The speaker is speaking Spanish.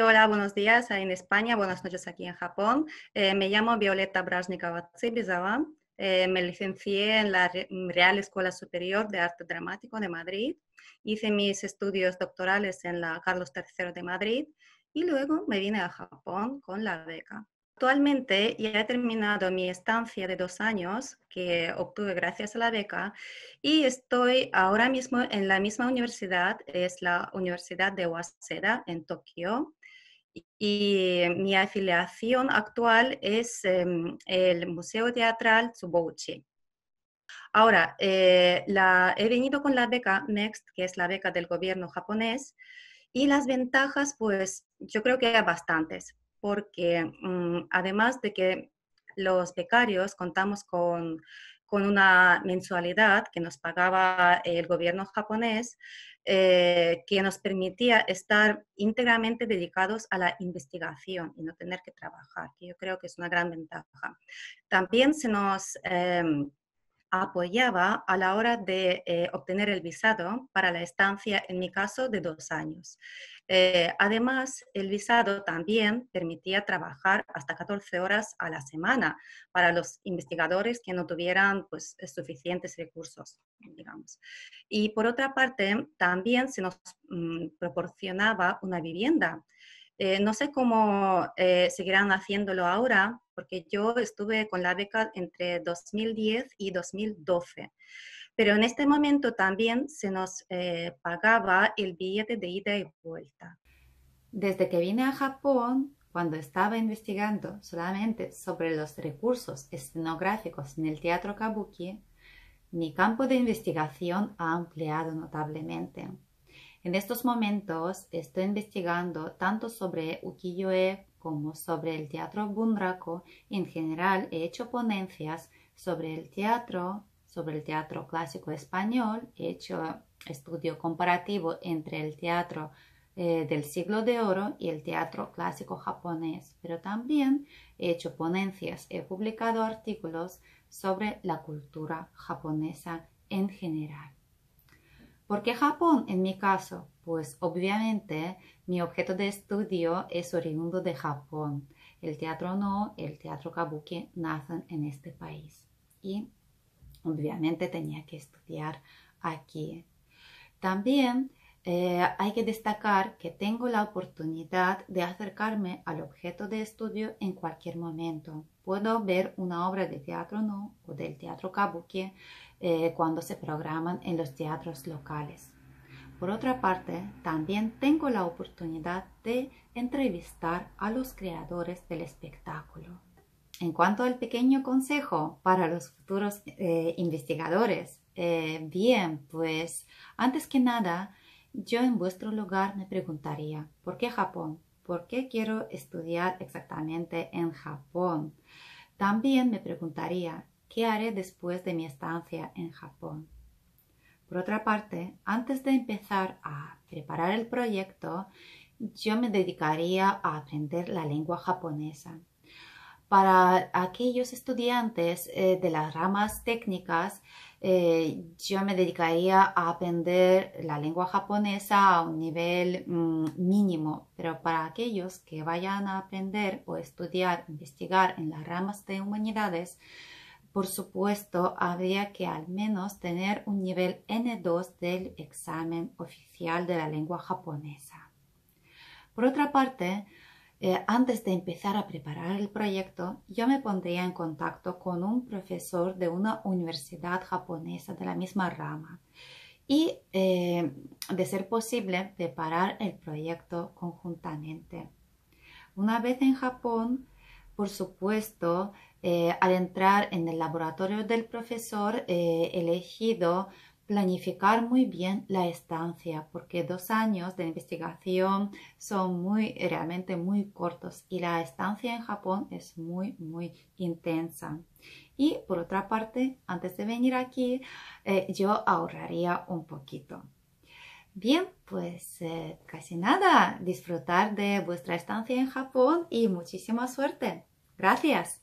hola, buenos días en España, buenas noches aquí en Japón. Eh, me llamo Violeta Brasnikova Tsibizawa. Eh, me licencié en la Real Escuela Superior de Arte Dramático de Madrid. Hice mis estudios doctorales en la Carlos III de Madrid y luego me vine a Japón con la beca. Actualmente ya he terminado mi estancia de dos años que obtuve gracias a la beca y estoy ahora mismo en la misma universidad, es la Universidad de Waseda en Tokio, y mi afiliación actual es em, el Museo Teatral Tsubouchi. Ahora, eh, he venido con la beca NEXT, que es la beca del gobierno japonés, y las ventajas, pues yo creo que hay bastantes, porque mm, además de que los becarios contamos con con una mensualidad que nos pagaba el gobierno japonés, eh, que nos permitía estar íntegramente dedicados a la investigación y no tener que trabajar, que yo creo que es una gran ventaja. También se nos... Em, apoyaba a la hora de eh, obtener el visado para la estancia, en mi caso, de dos años. Eh, además, el visado también permitía trabajar hasta 14 horas a la semana para los investigadores que no tuvieran pues, suficientes recursos, digamos. Y por otra parte, también se nos mm, proporcionaba una vivienda eh, no sé cómo eh, seguirán haciéndolo ahora, porque yo estuve con la beca entre 2010 y 2012. Pero en este momento también se nos eh, pagaba el billete de ida y vuelta. Desde que vine a Japón, cuando estaba investigando solamente sobre los recursos escenográficos en el teatro kabuki, mi campo de investigación ha ampliado notablemente. En estos momentos estoy investigando tanto sobre ukiyo-e como sobre el teatro bunraku. En general he hecho ponencias sobre el teatro, sobre el teatro clásico español, he hecho estudio comparativo entre el teatro eh, del siglo de oro y el teatro clásico japonés, pero también he hecho ponencias, he publicado artículos sobre la cultura japonesa en general. ¿Por qué Japón en mi caso? Pues obviamente mi objeto de estudio es oriundo de Japón. El teatro no, el teatro kabuki nacen en este país. Y obviamente tenía que estudiar aquí. También eh, hay que destacar que tengo la oportunidad de acercarme al objeto de estudio en cualquier momento. Puedo ver una obra de teatro no o del teatro kabuki eh, cuando se programan en los teatros locales. Por otra parte, también tengo la oportunidad de entrevistar a los creadores del espectáculo. En cuanto al pequeño consejo para los futuros eh, investigadores, eh, bien, pues antes que nada, yo en vuestro lugar me preguntaría, ¿por qué Japón? ¿Por qué quiero estudiar exactamente en Japón? También me preguntaría, ¿Qué haré después de mi estancia en Japón? Por otra parte, antes de empezar a preparar el proyecto, yo me dedicaría a aprender la lengua japonesa. Para aquellos estudiantes eh, de las ramas técnicas, eh, yo me dedicaría a aprender la lengua japonesa a un nivel mm, mínimo, pero para aquellos que vayan a aprender o estudiar, investigar en las ramas de humanidades, por supuesto, habría que al menos tener un nivel N2 del examen oficial de la lengua japonesa. Por otra parte, eh, antes de empezar a preparar el proyecto, yo me pondría en contacto con un profesor de una universidad japonesa de la misma rama y, eh, de ser posible, preparar el proyecto conjuntamente. Una vez en Japón, por supuesto, eh, al entrar en el laboratorio del profesor eh, he elegido, planificar muy bien la estancia, porque dos años de investigación son muy, realmente muy cortos y la estancia en Japón es muy, muy intensa. Y por otra parte, antes de venir aquí, eh, yo ahorraría un poquito. Bien, pues casi nada, disfrutar de vuestra estancia en Japón y muchísima suerte. Gracias.